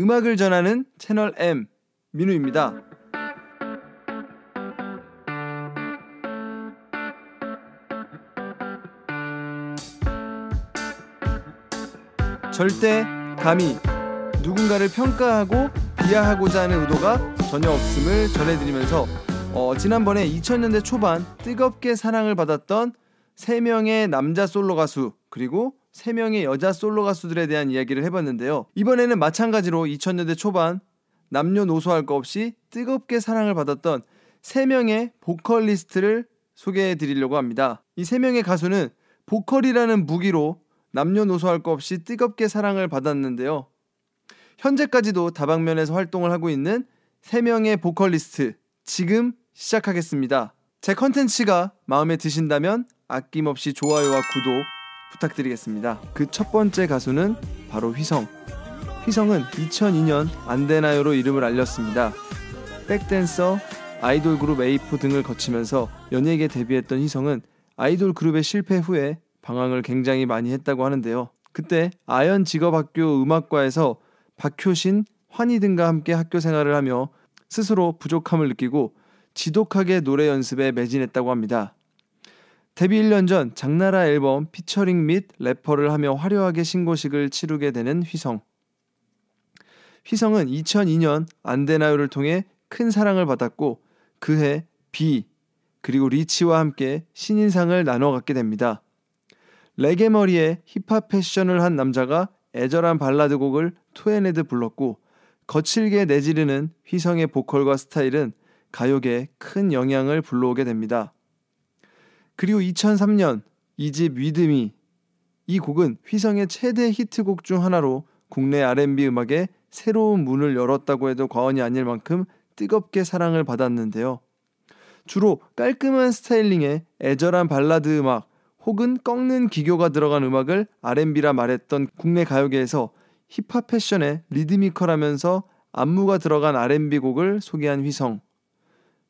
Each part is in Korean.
음악을 전하는 채널 M 민우입니다. 절대 감히 누군가를 평가하고 비하하고자 하는 의도가 전혀 없음을 전해드리면서 어, 지난번에 2000년대 초반 뜨겁게 사랑을 받았던 3명의 남자 솔로 가수 그리고 3명의 여자 솔로 가수들에 대한 이야기를 해봤는데요. 이번에는 마찬가지로 2000년대 초반 남녀노소할 것 없이 뜨겁게 사랑을 받았던 3명의 보컬리스트를 소개해 드리려고 합니다. 이 3명의 가수는 보컬이라는 무기로 남녀노소할 것 없이 뜨겁게 사랑을 받았는데요. 현재까지도 다방면에서 활동을 하고 있는 3명의 보컬리스트 지금 시작하겠습니다. 제 컨텐츠가 마음에 드신다면 아낌없이 좋아요와 구독 부탁드리겠습니다. 그 첫 번째 가수는 바로 휘성. 휘성은 2002년 안되나요로 이름을 알렸습니다. 백댄서, 아이돌 그룹 에이프 등을 거치면서 연예계 데뷔했던 휘성은 아이돌 그룹의 실패 후에 방황을 굉장히 많이 했다고 하는데요. 그때 아현 직업학교 음악과에서 박효신, 환희 등과 함께 학교 생활을 하며 스스로 부족함을 느끼고 지독하게 노래 연습에 매진했다고 합니다. 데뷔 1년 전 장나라 앨범 피처링 및 래퍼를 하며 화려하게 신고식을 치르게 되는 휘성. 휘성은 2002년 안데나요를 통해 큰 사랑을 받았고 그해 비 그리고 리치와 함께 신인상을 나눠 갖게 됩니다. 레게 머리에 힙합 패션을 한 남자가 애절한 발라드 곡을 투앤헤드 불렀고 거칠게 내지르는 휘성의 보컬과 스타일은 가요계에 큰 영향을 불러오게 됩니다. 그리고 2003년 이집 위드미 이 곡은 휘성의 최대 히트곡 중 하나로 국내 R&B 음악에 새로운 문을 열었다고 해도 과언이 아닐 만큼 뜨겁게 사랑을 받았는데요. 주로 깔끔한 스타일링에 애절한 발라드 음악 혹은 꺾는 기교가 들어간 음악을 R&B라 말했던 국내 가요계에서 힙합 패션의 리드미컬하면서 안무가 들어간 R&B 곡을 소개한 휘성.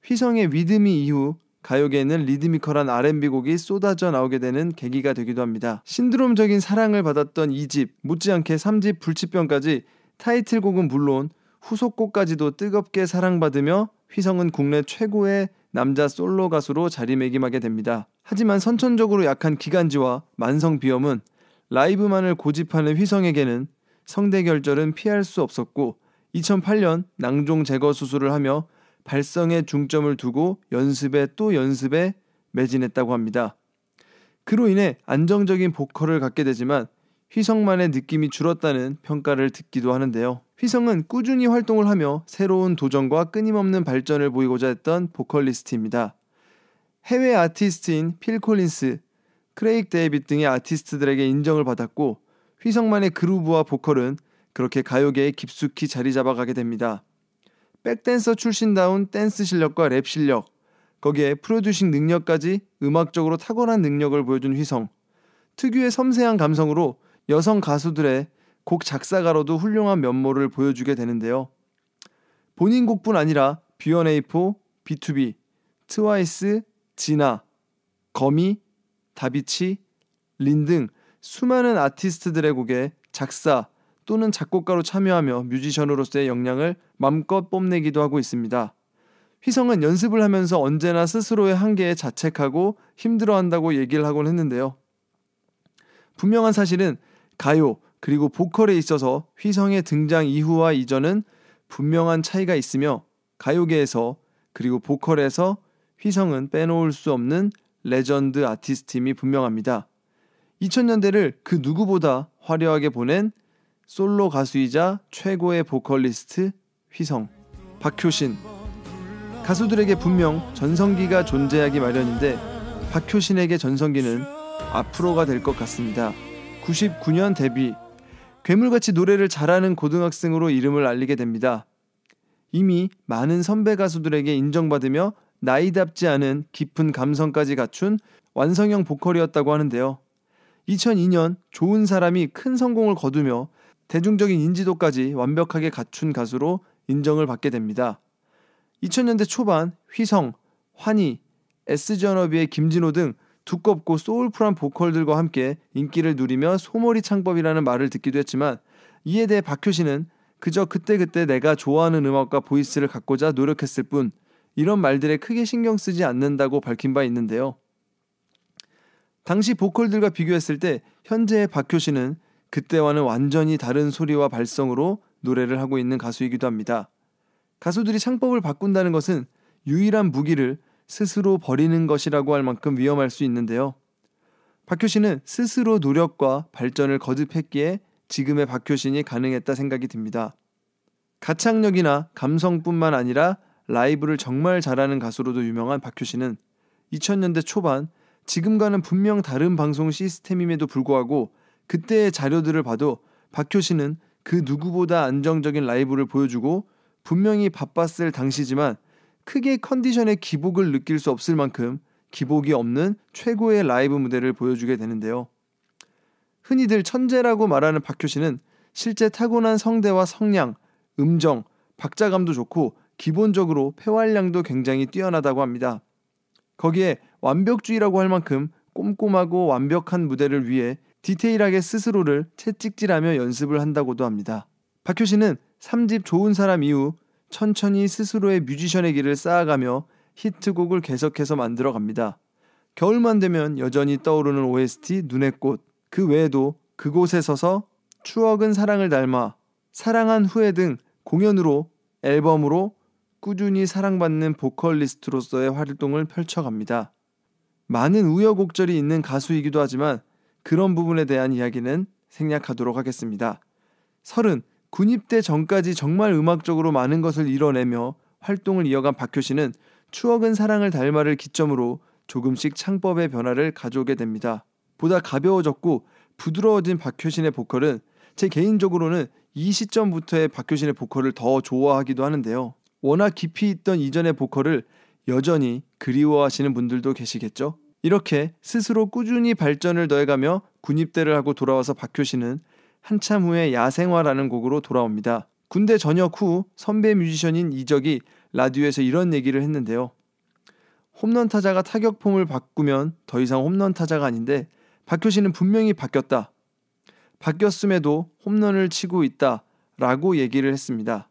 휘성의 위드미 이후 가요계에는 리드미컬한 R&B 곡이 쏟아져 나오게 되는 계기가 되기도 합니다. 신드롬적인 사랑을 받았던 2집, 못지않게 3집 불치병까지 타이틀곡은 물론 후속곡까지도 뜨겁게 사랑받으며 휘성은 국내 최고의 남자 솔로 가수로 자리매김하게 됩니다. 하지만 선천적으로 약한 기관지와 만성 비염은 라이브만을 고집하는 휘성에게는 성대결절은 피할 수 없었고 2008년 낭종 제거 수술을 하며 발성에 중점을 두고 연습에 또 연습에 매진했다고 합니다. 그로 인해 안정적인 보컬을 갖게 되지만 휘성만의 느낌이 줄었다는 평가를 듣기도 하는데요. 휘성은 꾸준히 활동을 하며 새로운 도전과 끊임없는 발전을 보이고자 했던 보컬리스트입니다. 해외 아티스트인 필 콜린스, 크레이크 데이빗 등의 아티스트들에게 인정을 받았고 휘성만의 그루브와 보컬은 그렇게 가요계에 깊숙이 자리 잡아가게 됩니다. 백댄서 출신다운 댄스 실력과 랩 실력, 거기에 프로듀싱 능력까지 음악적으로 탁월한 능력을 보여준 휘성. 특유의 섬세한 감성으로 여성 가수들의 곡 작사가로도 훌륭한 면모를 보여주게 되는데요. 본인 곡뿐 아니라 B1A4, B2B, 트와이스, 진아, 거미, 다비치, 린 등 수많은 아티스트들의 곡에 작사, 또는 작곡가로 참여하며 뮤지션으로서의 역량을 맘껏 뽐내기도 하고 있습니다. 휘성은 연습을 하면서 언제나 스스로의 한계에 자책하고 힘들어한다고 얘기를 하곤 했는데요. 분명한 사실은 가요 그리고 보컬에 있어서 휘성의 등장 이후와 이전은 분명한 차이가 있으며 가요계에서 그리고 보컬에서 휘성은 빼놓을 수 없는 레전드 아티스트임이 분명합니다. 2000년대를 그 누구보다 화려하게 보낸 솔로 가수이자 최고의 보컬리스트 휘성, 박효신. 가수들에게 분명 전성기가 존재하기 마련인데 박효신에게 전성기는 앞으로가 될 것 같습니다. 99년 데뷔. 괴물같이 노래를 잘하는 고등학생으로 이름을 알리게 됩니다. 이미 많은 선배 가수들에게 인정받으며 나이답지 않은 깊은 감성까지 갖춘 완성형 보컬이었다고 하는데요. 2002년 좋은 사람이 큰 성공을 거두며 대중적인 인지도까지 완벽하게 갖춘 가수로 인정을 받게 됩니다. 2000년대 초반 휘성, 환희, S전업의 김진호 등 두껍고 소울풀한 보컬들과 함께 인기를 누리며 소머리 창법이라는 말을 듣기도 했지만 이에 대해 박효신은 그저 그때그때 내가 좋아하는 음악과 보이스를 갖고자 노력했을 뿐 이런 말들에 크게 신경 쓰지 않는다고 밝힌 바 있는데요. 당시 보컬들과 비교했을 때 현재의 박효신은 그때와는 완전히 다른 소리와 발성으로 노래를 하고 있는 가수이기도 합니다. 가수들이 창법을 바꾼다는 것은 유일한 무기를 스스로 버리는 것이라고 할 만큼 위험할 수 있는데요. 박효신은 스스로 노력과 발전을 거듭했기에 지금의 박효신이 가능했다 생각이 듭니다. 가창력이나 감성뿐만 아니라 라이브를 정말 잘하는 가수로도 유명한 박효신은 2000년대 초반 지금과는 분명 다른 방송 시스템임에도 불구하고 그때의 자료들을 봐도 박효신은 그 누구보다 안정적인 라이브를 보여주고 분명히 바빴을 당시지만 크게 컨디션의 기복을 느낄 수 없을 만큼 기복이 없는 최고의 라이브 무대를 보여주게 되는데요. 흔히들 천재라고 말하는 박효신은 실제 타고난 성대와 성량, 음정, 박자감도 좋고 기본적으로 폐활량도 굉장히 뛰어나다고 합니다. 거기에 완벽주의라고 할 만큼 꼼꼼하고 완벽한 무대를 위해 디테일하게 스스로를 채찍질하며 연습을 한다고도 합니다. 박효 씨는 3집 좋은 사람 이후 천천히 스스로의 뮤지션의 길을 쌓아가며 히트곡을 계속해서 만들어 갑니다. 겨울만 되면 여전히 떠오르는 OST 눈의 꽃, 그 외에도 그곳에 서서 추억은 사랑을 닮아 사랑한 후에 등 공연으로 앨범으로 꾸준히 사랑받는 보컬리스트로서의 활동을 펼쳐갑니다. 많은 우여곡절이 있는 가수이기도 하지만 그런 부분에 대한 이야기는 생략하도록 하겠습니다. 30. 군입대 전까지 정말 음악적으로 많은 것을 이뤄내며 활동을 이어간 박효 신은 추억은 사랑을 닮아를 기점으로 조금씩 창법의 변화를 가져오게 됩니다. 보다 가벼워졌고 부드러워진 박효신의 보컬은 제 개인적으로는 이 시점부터의 박효신의 보컬을 더 좋아하기도 하는데요. 워낙 깊이 있던 이전의 보컬을 여전히 그리워하시는 분들도 계시겠죠? 이렇게 스스로 꾸준히 발전을 더해가며 군입대를 하고 돌아와서 박효신은 한참 후에 야생화라는 곡으로 돌아옵니다. 군대 전역 후 선배 뮤지션인 이적이 라디오에서 이런 얘기를 했는데요. 홈런 타자가 타격폼을 바꾸면 더 이상 홈런 타자가 아닌데 박효신은 분명히 바뀌었다. 바뀌었음에도 홈런을 치고 있다. 라고 얘기를 했습니다.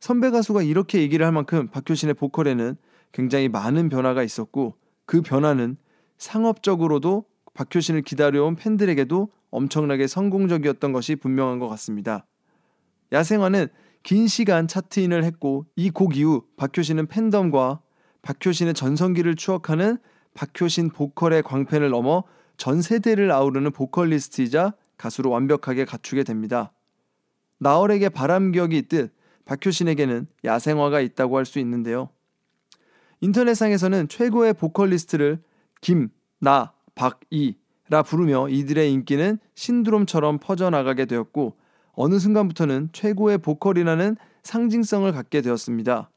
선배 가수가 이렇게 얘기를 할 만큼 박효신의 보컬에는 굉장히 많은 변화가 있었고 그 변화는 상업적으로도 박효신을 기다려온 팬들에게도 엄청나게 성공적이었던 것이 분명한 것 같습니다. 야생화는 긴 시간 차트인을 했고 이 곡 이후 박효신은 팬덤과 박효신의 전성기를 추억하는 박효신 보컬의 광팬을 넘어 전 세대를 아우르는 보컬리스트이자 가수로 완벽하게 갖추게 됩니다. 나얼에게 바람기억이 있듯 박효신에게는 야생화가 있다고 할 수 있는데요. 인터넷상에서는 최고의 보컬리스트를 김, 나, 박, 이라 부르며 이들의 인기는 신드롬처럼 퍼져나가게 되었고 어느 순간부터는 최고의 보컬이라는 상징성을 갖게 되었습니다.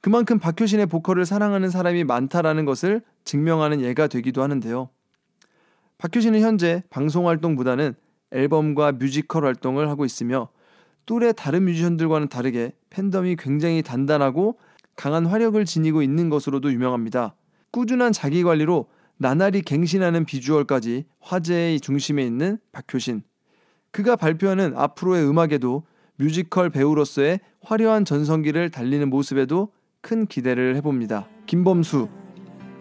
그만큼 박효신의 보컬을 사랑하는 사람이 많다라는 것을 증명하는 예가 되기도 하는데요. 박효신은 현재 방송 활동보다는 앨범과 뮤지컬 활동을 하고 있으며 또래 다른 뮤지션들과는 다르게 팬덤이 굉장히 단단하고 강한 화력을 지니고 있는 것으로도 유명합니다. 꾸준한 자기 관리로 나날이 갱신하는 비주얼까지 화제의 중심에 있는 박효신. 그가 발표하는 앞으로의 음악에도 뮤지컬 배우로서의 화려한 전성기를 달리는 모습에도 큰 기대를 해봅니다. 김범수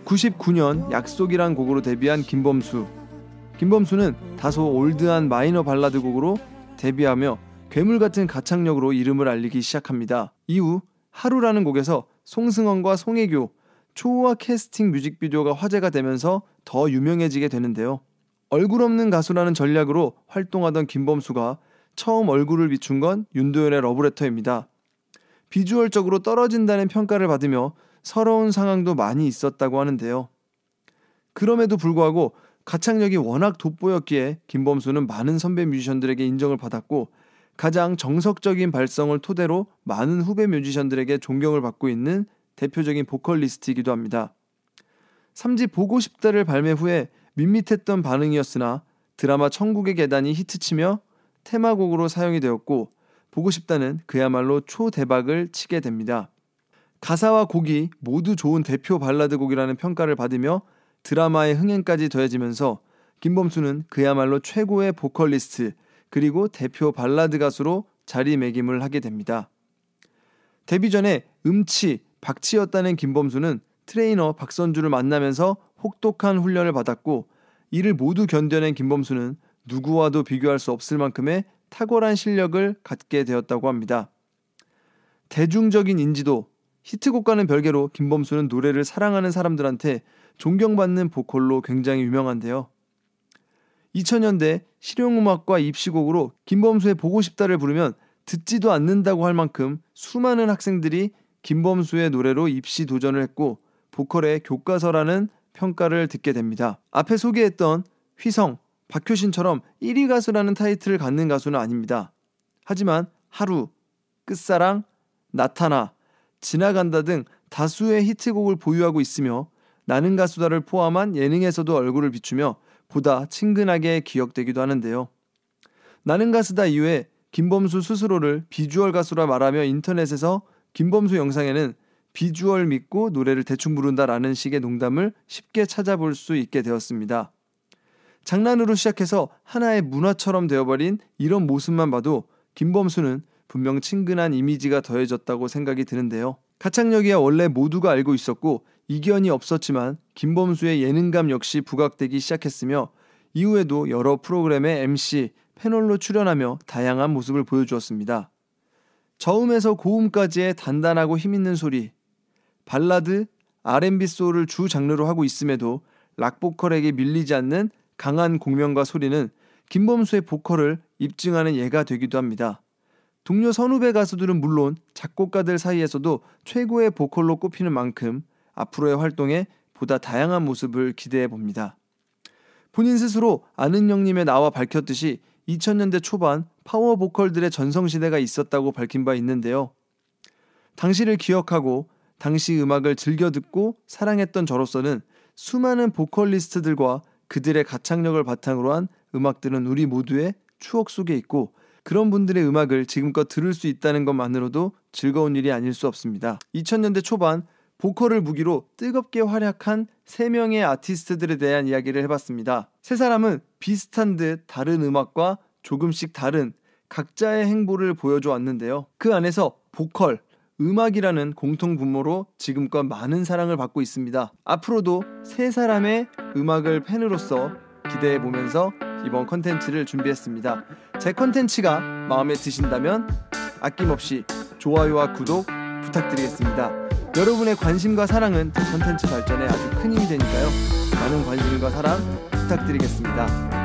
99년 약속이란 곡으로 데뷔한 김범수. 김범수는 다소 올드한 마이너 발라드 곡으로 데뷔하며 괴물 같은 가창력으로 이름을 알리기 시작합니다. 이후 하루라는 곡에서 송승헌과 송혜교, 초호화 캐스팅 뮤직비디오가 화제가 되면서 더 유명해지게 되는데요. 얼굴 없는 가수라는 전략으로 활동하던 김범수가 처음 얼굴을 비춘 건 윤도현의 러브레터입니다. 비주얼적으로 떨어진다는 평가를 받으며 서러운 상황도 많이 있었다고 하는데요. 그럼에도 불구하고 가창력이 워낙 돋보였기에 김범수는 많은 선배 뮤지션들에게 인정을 받았고 가장 정석적인 발성을 토대로 많은 후배 뮤지션들에게 존경을 받고 있는 대표적인 보컬리스트이기도 합니다. 3지 보고 싶다를 발매 후에 밋밋했던 반응이었으나 드라마 천국의 계단이 히트치며 테마곡으로 사용이 되었고 보고 싶다는 그야말로 초대박을 치게 됩니다. 가사와 곡이 모두 좋은 대표 발라드 곡이라는 평가를 받으며 드라마의 흥행까지 더해지면서 김범수는 그야말로 최고의 보컬리스트 그리고 대표 발라드 가수로 자리매김을 하게 됩니다. 데뷔 전에 음치, 박치였다는 김범수는 트레이너 박선주를 만나면서 혹독한 훈련을 받았고 이를 모두 견뎌낸 김범수는 누구와도 비교할 수 없을 만큼의 탁월한 실력을 갖게 되었다고 합니다. 대중적인 인지도, 히트곡과는 별개로 김범수는 노래를 사랑하는 사람들한테 존경받는 보컬로 굉장히 유명한데요. 2000년대 실용음악과 입시곡으로 김범수의 보고 싶다를 부르면 듣지도 않는다고 할 만큼 수많은 학생들이 김범수의 노래로 입시 도전을 했고 보컬의 교과서라는 평가를 듣게 됩니다. 앞에 소개했던 휘성, 박효신처럼 1위 가수라는 타이틀을 갖는 가수는 아닙니다. 하지만 하루, 끝사랑, 나타나, 지나간다 등 다수의 히트곡을 보유하고 있으며 나는 가수다를 포함한 예능에서도 얼굴을 비추며 보다 친근하게 기억되기도 하는데요. 나는 가수다 이후에 김범수 스스로를 비주얼 가수라 말하며 인터넷에서 김범수 영상에는 비주얼 믿고 노래를 대충 부른다라는 식의 농담을 쉽게 찾아볼 수 있게 되었습니다. 장난으로 시작해서 하나의 문화처럼 되어버린 이런 모습만 봐도 김범수는 분명 친근한 이미지가 더해졌다고 생각이 드는데요. 가창력이야 원래 모두가 알고 있었고 이견이 없었지만 김범수의 예능감 역시 부각되기 시작했으며 이후에도 여러 프로그램의 MC, 패널로 출연하며 다양한 모습을 보여주었습니다. 저음에서 고음까지의 단단하고 힘있는 소리, 발라드, R&B 소울을 주 장르로 하고 있음에도 락보컬에게 밀리지 않는 강한 공명과 소리는 김범수의 보컬을 입증하는 예가 되기도 합니다. 동료 선후배 가수들은 물론 작곡가들 사이에서도 최고의 보컬로 꼽히는 만큼 앞으로의 활동에 보다 다양한 모습을 기대해 봅니다. 본인 스스로 아는 형님의 나와 밝혔듯이 2000년대 초반 파워 보컬들의 전성시대가 있었다고 밝힌 바 있는데요. 당시를 기억하고 당시 음악을 즐겨 듣고 사랑했던 저로서는 수많은 보컬리스트들과 그들의 가창력을 바탕으로 한 음악들은 우리 모두의 추억 속에 있고 그런 분들의 음악을 지금껏 들을 수 있다는 것만으로도 즐거운 일이 아닐 수 없습니다. 2000년대 초반 보컬을 무기로 뜨겁게 활약한 3명의 아티스트들에 대한 이야기를 해봤습니다. 세 사람은 비슷한 듯 다른 음악과 조금씩 다른 각자의 행보를 보여줘 왔는데요. 그 안에서 보컬, 음악이라는 공통 분모로 지금껏 많은 사랑을 받고 있습니다. 앞으로도 세 사람의 음악을 팬으로서 기대해 보면서 이번 컨텐츠를 준비했습니다. 제 컨텐츠가 마음에 드신다면 아낌없이 좋아요와 구독 부탁드리겠습니다. 여러분의 관심과 사랑은 제 컨텐츠 발전에 아주 큰 힘이 되니까요. 많은 관심과 사랑 부탁드리겠습니다.